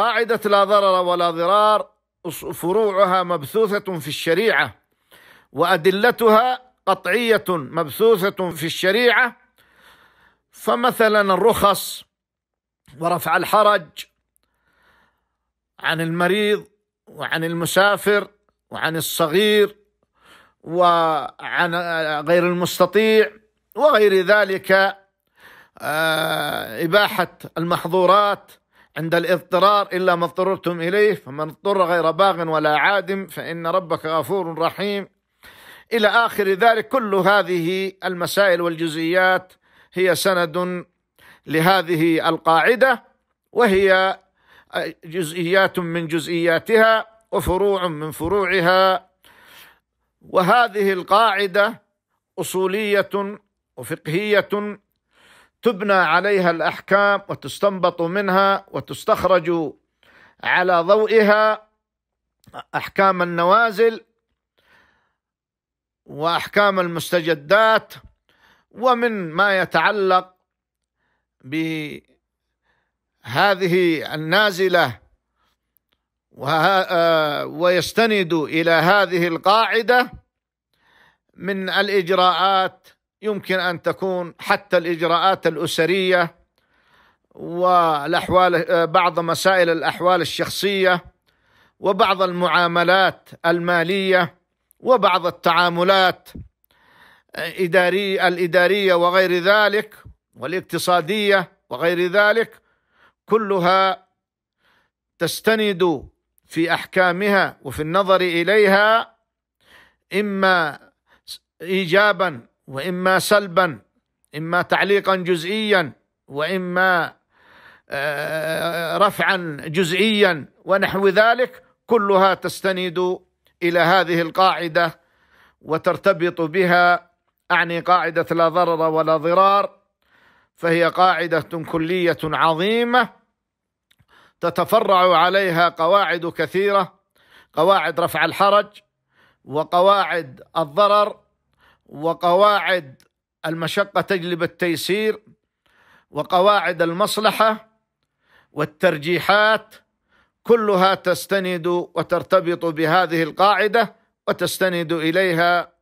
قاعدة لا ضرر ولا ضرار فروعها مبثوثة في الشريعة وأدلتها قطعية مبثوثة في الشريعة فمثلا الرخص ورفع الحرج عن المريض وعن المسافر وعن الصغير وعن آه، غير المستطيع وغير ذلك آه، إباحة المحظورات عند الاضطرار إلا ما اضطررتم إليه فمن اضطر غير باغ ولا عادم فإن ربك غفور رحيم إلى آخر ذلك كل هذه المسائل والجزئيات هي سند لهذه القاعدة وهي جزئيات من جزئياتها وفروع من فروعها وهذه القاعدة أصولية وفقهية تبنى عليها الأحكام وتستنبط منها وتستخرج على ضوئها أحكام النوازل وأحكام المستجدات ومن ما يتعلق بهذه النازلة آه، ويستند إلى هذه القاعدة من الإجراءات يمكن أن تكون حتى الإجراءات الأسرية والأحوال بعض مسائل الأحوال الشخصية وبعض المعاملات المالية وبعض التعاملات إداري الإدارية وغير ذلك والاقتصادية وغير ذلك كلها تستند في أحكامها وفي النظر إليها إما إيجابا واما سلبا اما تعليقا جزئيا واما آه، رفعا جزئيا ونحو ذلك كلها تستند الى هذه القاعده وترتبط بها اعني قاعده لا ضرر ولا ضرار فهي قاعده كليه عظيمه تتفرع عليها قواعد كثيره قواعد رفع الحرج وقواعد الضرر وقواعد المشقة تجلب التيسير وقواعد المصلحة والترجيحات كلها تستند وترتبط بهذه القاعدة وتستند إليها